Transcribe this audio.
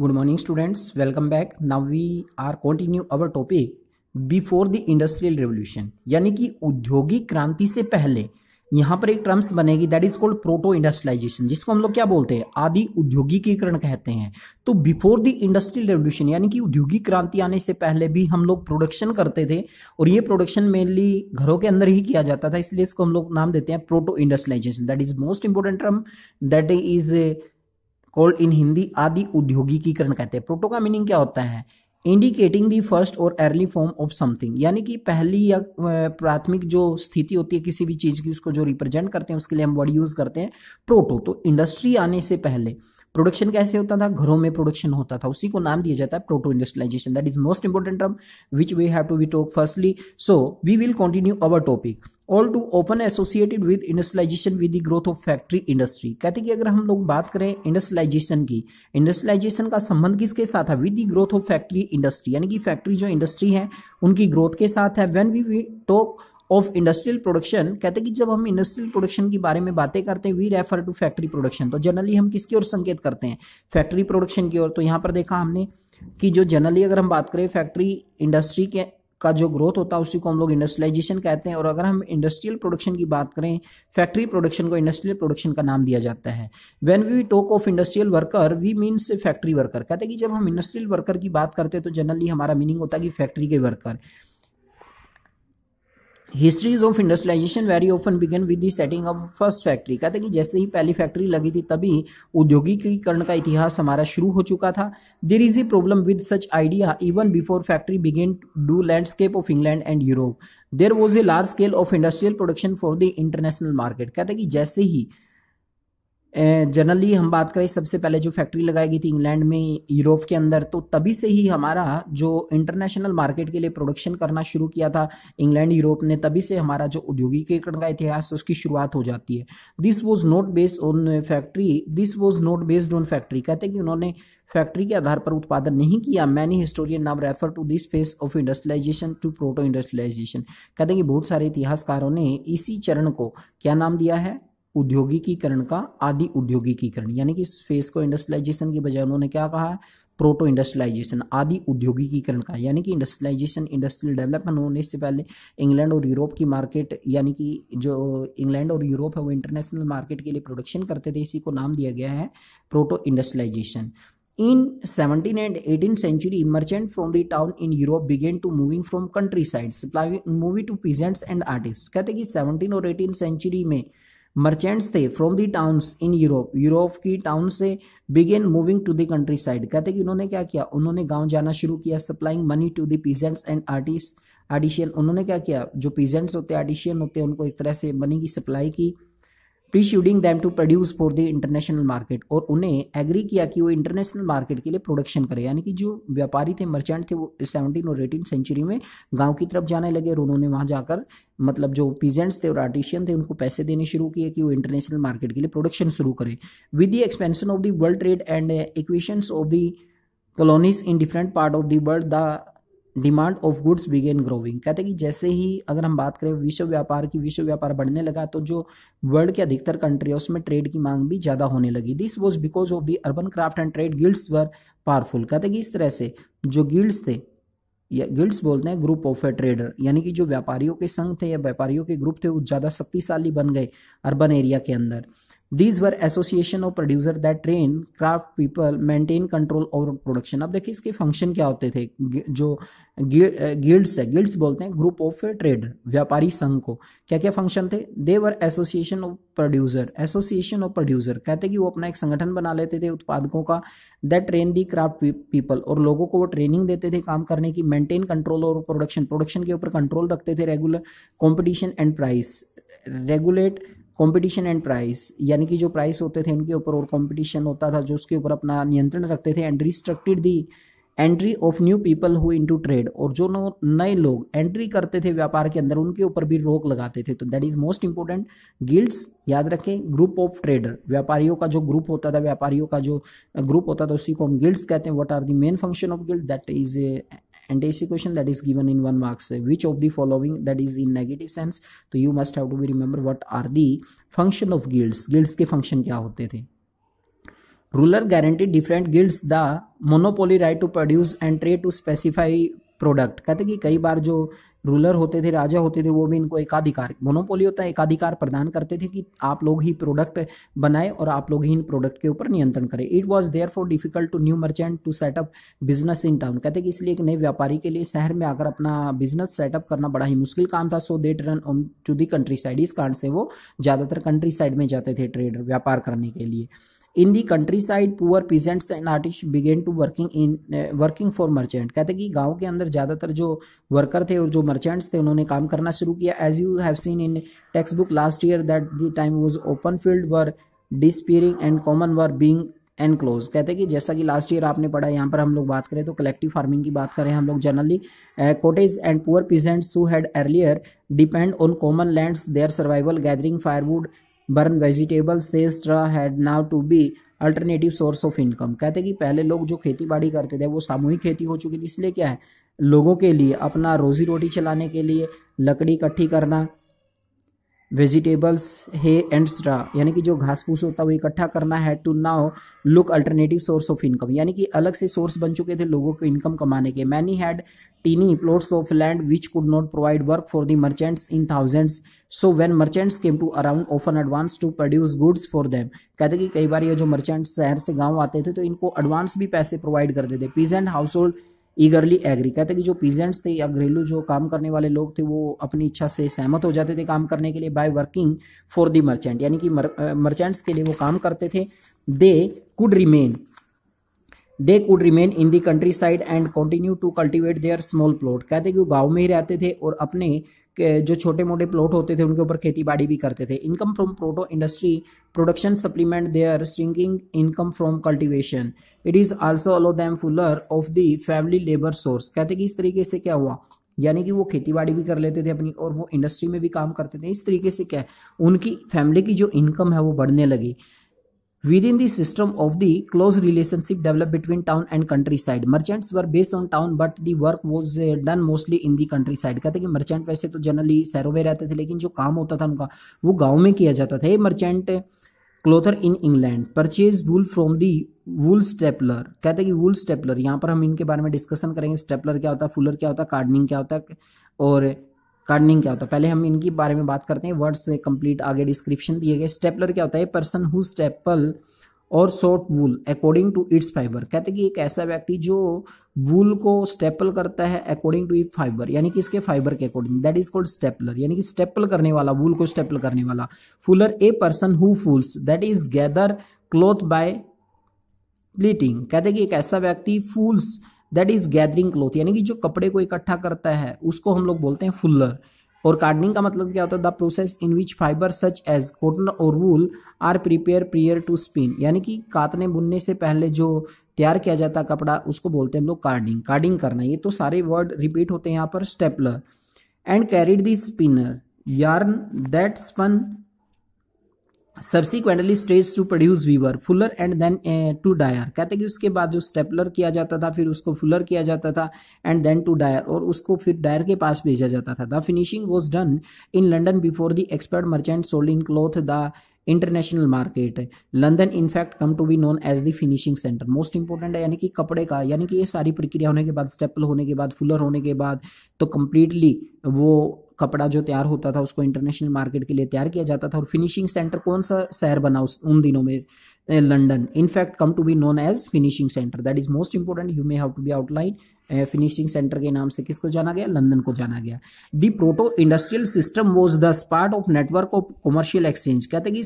Good morning students welcome back now we are continue our topic before the industrial revolution यानी कि औद्योगिक क्रांति से पहले यहाँ पर एक टर्म्स बनेगी that is called proto industrialization जिसको हम लोग क्या बोलते हैं आदि औद्योगिकीकरण कहते हैं तो बिफोर द इंडस्ट्रियल रेवोल्यूशन यानी कि औद्योगिक क्रांति आने से पहले भी हम लोग प्रोडक्शन करते थे और ये प्रोडक्शन मेनली घरों के अंदर ही किया जाता था इसलिए इसको हम लोग नाम देते हैं proto industrialization that is most important term that is called in Hindi आदि उद्योगिकीकरण कहते हैं प्रोटो का मीनिंग क्या होता है indicating the first or early form of something यानी कि पहली या प्राथमिक जो स्थिति होती है किसी भी चीज़ की उसको जो रिप्रेजेंट करते हैं उसके लिए हम वर्ड यूज़ करते हैं प्रोटो तो इंडस्ट्री आने से पहले प्रोडक्शन कैसे होता था घरों में प्रोडक्शन होता था उसी को नाम दिया जाता है proto industrialization that is most important term which we have to be talk firstly so we will continue our topic all to open associated with industrialization with the growth of factory industry कहते कि अगर हम लोग बात करें industrialisation की industrialisation का संबंध किसके साथ है with the growth of factory industry यानी कि फैक्ट्री जो इंडस्ट्री है उनकी ग्रोथ के साथ है we we talk of industrial production कहते हैं कि जब हम इंडस्ट्रियल प्रोडक्शन के बारे में बातें करते हैं we refer to factory production तो जनरली हम किसकी ओर संकेत करते हैं फैक्ट्री प्रोडक्शन की ओर तो यहाँ पर देखा हमने कि जो जनरली अगर हम बात करें फैक्ट्री इंडस्ट्री के का जो ग्रोथ होता है उसी को हम लोग इंडस्ट्रियलाइजेशन कहते हैं और अगर हम इंडस्ट्रियल प्रोडक्शन की बात करें फैक्ट्री प्रोडक्शन को इंडस्ट्रियल प्रोडक्शन का नाम दिया जाता है when we talk of industrial worker we means factory worker कहते हैं कि जब हम इंडस्ट्रियल वर्कर की बात करते हैं तो जनरली हमारा मीनिंग होता है कि फैक्ट्री के worker histories of industrialization very often began with setting of first factory कहते कि जैसे ही पहली फैक्ट्री लगी थी तभी औद्योगिकीकरण का इतिहास हमारा शुरू हो चुका था there is a problem with such idea even before factory began do landscape of England and Europe there was a large scale of industrial production for the international market कहते कि जैसे ही जनरली हम बात करें सबसे पहले जो फैक्ट्री लगाई गई थी इंग्लैंड में यूरोप के अंदर तो तभी से ही हमारा जो इंटरनेशनल मार्केट के लिए प्रोडक्शन करना शुरू किया था इंग्लैंड यूरोप ने तभी से हमारा जो औद्योगिकीकरण का इतिहास उसकी शुरुआत हो जाती है this was not based on factory this was not based on factory कहते कि उन्होंने फैक्ट्री के आधार पर उत्पादन नहीं किया मैनी हिस्टोरियन नाम refer to this phase of industrialization to proto industrialization कहते हैं कि बहुत सारे इतिहासकारों ने इसी चरण को क्या नाम दिया है औद्योगिकीकरण का आदि औद्योगिकीकरण यानी कि इस फेस को इंडस्ट्रियलाइजेशन की बजाय उन्होंने क्या कहा है प्रोटो इंडस्ट्रियलाइजेशन आदि औद्योगिकीकरण का यानी कि इंडस्ट्रियलाइजेशन इंडस्ट्रियल डेवलपमेंट होने से पहले इंग्लैंड और यूरोप की मार्केट यानी कि जो इंग्लैंड और यूरोप है वो इंटरनेशनल मार्केट के लिए प्रोडक्शन करते थे इसी को नाम दिया गया है proto industrialization seventeen and eighteen century merchant from the town in Europe began to moving from countryside supply movie to peasants and artist कहते कि सेवनटीन और एटीन सेंचुरी में मर्चेंट्स थे from the towns in Europe Europe की town से began moving to the countryside कहते कि उन्होंने क्या किया उन्होंने गांव जाना शुरू किया supplying money to the peasants and artist artisan उन्होंने क्या किया जो पीजेंट्स होते आर्टिशियन होते उनको एक तरह से मनी की सप्लाई की persuading them to produce for the international market और उन्हें एग्री किया कि वो इंटरनेशनल मार्केट के लिए प्रोडक्शन करें यानी कि जो व्यापारी थे मर्चेंट थे वो सेवनटीन और एटीन सेंचुरी में गाँव की तरफ जाने लगे और उन्होंने वहाँ जाकर मतलब जो पीजेंट्स थे और आर्टिशियन थे उनको पैसे देने शुरू किए कि वो इंटरनेशनल मार्केट के लिए प्रोडक्शन शुरू करें with the expansion of the world trade and equation of the colonies in different part of the world the demand of goods began growing कहते हैं कि जैसे ही अगर हम बात करें विश्व व्यापार की विश्व व्यापार बढ़ने लगा तो जो वर्ल्ड के अधिकतर कंट्री है उसमें ट्रेड की मांग भी ज़्यादा होने लगी this was because of the urban craft and trade guilds were powerful कहते हैं कि इस तरह से जो गिल्ड्स थे या गिल्ड्स बोलते हैं ग्रुप ऑफ ए ट्रेडर यानी कि जो व्यापारियों के संघ थे या व्यापारियों के ग्रुप थे वो ज़्यादा शक्तिशाली बन गए अर्बन एरिया के अंदर these were association of producer that train craft people maintain control over production अब देखिए इसके फंक्शन क्या होते थे जो गिल्ड्स है गिल्ड्स बोलते हैं ग्रुप ऑफ ट्रेडर व्यापारी संघ को क्या क्या फंक्शन थे they were association of producer association of producer कहते कि वो अपना एक संगठन बना लेते थे उत्पादकों का that train the craft people और लोगों को वो ट्रेनिंग देते थे काम करने की maintain control over production production के ऊपर कंट्रोल रखते थे regular competition and price regulate competition and price यानी कि जो प्राइस होते थे उनके ऊपर और कंपटीशन होता था जो उसके ऊपर अपना नियंत्रण रखते थे and restricted the entry of new people in into trade और जो नए लोग एंट्री करते थे व्यापार के अंदर उनके ऊपर भी रोक लगाते थे तो that is most important guilds याद रखें ग्रुप ऑफ ट्रेडर व्यापारियों का जो ग्रुप होता था व्यापारियों का जो ग्रुप होता था उसी को हम गिल्ड्स कहते हैं what are the main function of guild that is and daisy question that is given in one marks uh, which of the following that is in negative sense तो you must have to be remember what are the function of guilds guilds के function क्या होते थे ruler guarantee different guilds the monopoly right to produce and trade to specify product कहते कि कई बार जो ruler होते थे राजा होते थे वो भी इनको एकाधिकार मोनोपोली होता है एकाधिकार प्रदान करते थे कि आप लोग ही प्रोडक्ट बनाए और आप लोग ही इन प्रोडक्ट के ऊपर नियंत्रण करें it was therefore difficult to new merchant to set up business in town कहते कि इसलिए एक नए व्यापारी के लिए शहर में आकर अपना बिजनेस सेटअप करना बड़ा ही मुश्किल काम था so they run to the countryside इस कारण से वो ज़्यादातर कंट्री साइड में जाते थे ट्रेडर व्यापार करने के लिए in the countryside poor peasants and artist began to working in working for merchant कहते कि गांव के अंदर ज़्यादातर जो वर्कर थे और जो मर्चेंट्स थे उन्होंने काम करना शुरू किया as you have seen in textbook last year that the time was open field were disappearing and common were being and close कहते हैं कि जैसा कि लास्ट ईयर आपने पढ़ा यहाँ पर हम लोग बात करें तो कलेक्टिव फार्मिंग की बात करें हम लोग generally cottage and poor peasants who had earlier depend on common lands their survival gathering firewood burn vegetable से straw had now to be alternative source of income कहते हैं कि पहले लोग जो खेती बाड़ी करते थे वो सामूहिक खेती हो चुकी थी इसलिए क्या है लोगों के लिए अपना रोजी रोटी चलाने के लिए लकड़ी इकट्ठी करना वेजिटेबल्स हे एंड स्ट्रा यानी कि जो घास फूस होता है वो इकट्ठा करना है to now look alternative source of income यानी कि अलग से सोर्स बन चुके थे लोगों को इनकम कमाने के many had teeny plots of land which could not provide work for the merchants in thousands so when merchants came to around often advance to produce goods for them कहते कि कई बार ये जो merchants शहर से गांव आते थे तो इनको advance भी पैसे provide करते थे peasant household ईगरली एग्री कहते कि जो पीजेंट्स थे या घरेलू जो काम करने वाले लोग थे वो अपनी इच्छा से सहमत हो जाते थे काम करने के लिए by working for the merchant यानी कि मर्चेंट्स के लिए वो काम करते थे they could remain they could remain in the countryside and continue to cultivate their small plot कहते कि वो गाँव में ही रहते थे और अपने जो छोटे मोटे प्लॉट होते थे उनके ऊपर खेती बाड़ी भी करते थे income from proto industry production supplement their shrinking income from cultivation it is also allow them fuller of the family labour source कहते कि इस तरीके से क्या हुआ यानी कि वो खेती बाड़ी भी कर लेते थे अपनी और वो इंडस्ट्री में भी काम करते थे इस तरीके से क्या है उनकी फैमिली की जो इनकम है वो बढ़ने लगी Within the system of the close relationship developed between town and countryside, merchants were based on town but the work was done mostly in the countryside. कहते कि merchant वैसे तो generally शहरों में रहते थे लेकिन जो काम होता था उनका वो गांव में किया जाता था ये merchant clothier in England purchase wool from the wool stapler कहते हैं कि वूल स्टेपलर यहाँ पर हम इनके बारे में डिस्कशन करेंगे स्टेपलर क्या होता है फूलर क्या होता है कार्डनिंग क्या होता है और कार्डनिंग क्या होता है पहले हम इनकी बारे में बात करते हैं वर्ड्स से कंप्लीट आगे डिस्क्रिप्शन दिए गए स्टेपलर क्या होता है person who staple or sort wool according to its fibre कहते हैं कि एक ऐसा व्यक्ति जो वूल को स्टेपल करता है अकॉर्डिंग टू इट फाइबर यानी कि इसके फाइबर के according that is called stapler यानी कि स्टेपल करने वाला वूल को स्टेपल करने वाला fuller a person who fulls that is gather cloth by pleating कहते हैं कि एक ऐसा व्यक्ति fulls that is gathering cloth यानी कि जो कपड़े को इकट्ठा करता है उसको हम लोग बोलते हैं फुल्लर और कार्डनिंग का मतलब क्या होता है the process in which fibre such as cotton or wool are prepare prior to spin यानी कि कातने बुनने से पहले जो तैयार किया जाता कपड़ा उसको बोलते हैं हम लोग कार्डिंग कार्डिंग करना ये तो सारे वर्ड रिपीट होते हैं यहाँ पर stapler and carried the spinner yarn that spun subsequently stage to produce weaver fuller and then to dyer कहते कि उसके बाद जो स्टेपलर किया जाता था फिर उसको फुलर किया जाता था एंड देन टू डायर और उसको फिर डायर के पास भेजा जाता था the finishing was done in London before the expert merchant sold in cloth the international market London in fact come to be known as the finishing centre most important है यानी कि कपड़े का यानी कि ये सारी प्रक्रिया होने के बाद स्टेपल होने के बाद फुलर होने के बाद तो कम्प्लीटली वो कपड़ा जो तैयार होता था उसको इंटरनेशनल मार्केट के लिए तैयार किया जाता था और फिनिशिंग सेंटर कौन सा शहर बना उस उन दिनों में London in fact come to be known as finishing centre that is most important you may have to be outline finishing centre के नाम से किसको जाना गया लंदन को जाना गया the proto industrial system was the part of network of commercial exchange कहते हैं कि